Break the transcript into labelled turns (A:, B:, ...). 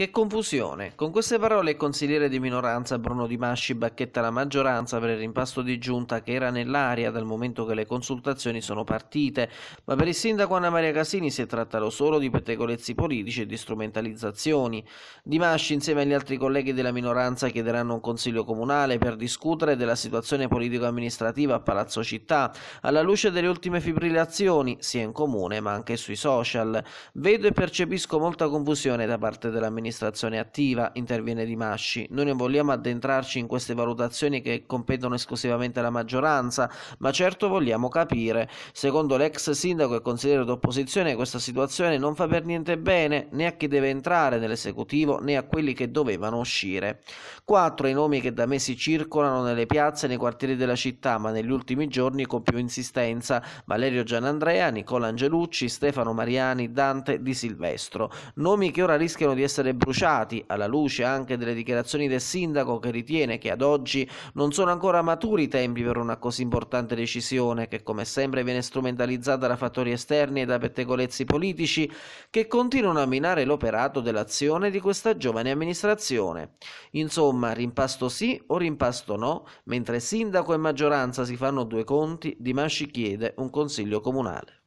A: Che confusione! Con queste parole il consigliere di minoranza Bruno Di Masci bacchetta la maggioranza per il rimpasto di giunta che era nell'aria dal momento che le consultazioni sono partite, ma per il sindaco Anna Maria Casini si è trattato solo di pettegolezzi politici e di strumentalizzazioni. Di Masci insieme agli altri colleghi della minoranza chiederanno un consiglio comunale per discutere della situazione politico-amministrativa a Palazzo Città, alla luce delle ultime fibrillazioni, sia in comune ma anche sui social. Vedo e percepisco molta confusione da parte dell'amministrazione amministrazione attiva, interviene Di Masci. Noi non vogliamo addentrarci in queste valutazioni che competono esclusivamente alla maggioranza, ma certo vogliamo capire. Secondo l'ex sindaco e consigliere d'opposizione questa situazione non fa per niente bene né a chi deve entrare nell'esecutivo né a quelli che dovevano uscire. Quattro i nomi che da mesi circolano nelle piazze e nei quartieri della città, ma negli ultimi giorni con più insistenza. Valerio Gianandrea, Nicola Angelucci, Stefano Mariani, Dante Di Silvestro. Nomi che ora rischiano di essere essere bruciati, alla luce anche delle dichiarazioni del sindaco che ritiene che ad oggi non sono ancora maturi i tempi per una così importante decisione che come sempre viene strumentalizzata da fattori esterni e da pettegolezzi politici che continuano a minare l'operato dell'azione di questa giovane amministrazione. Insomma, rimpasto sì o rimpasto no, mentre sindaco e maggioranza si fanno due conti, Di Masci chiede un consiglio comunale.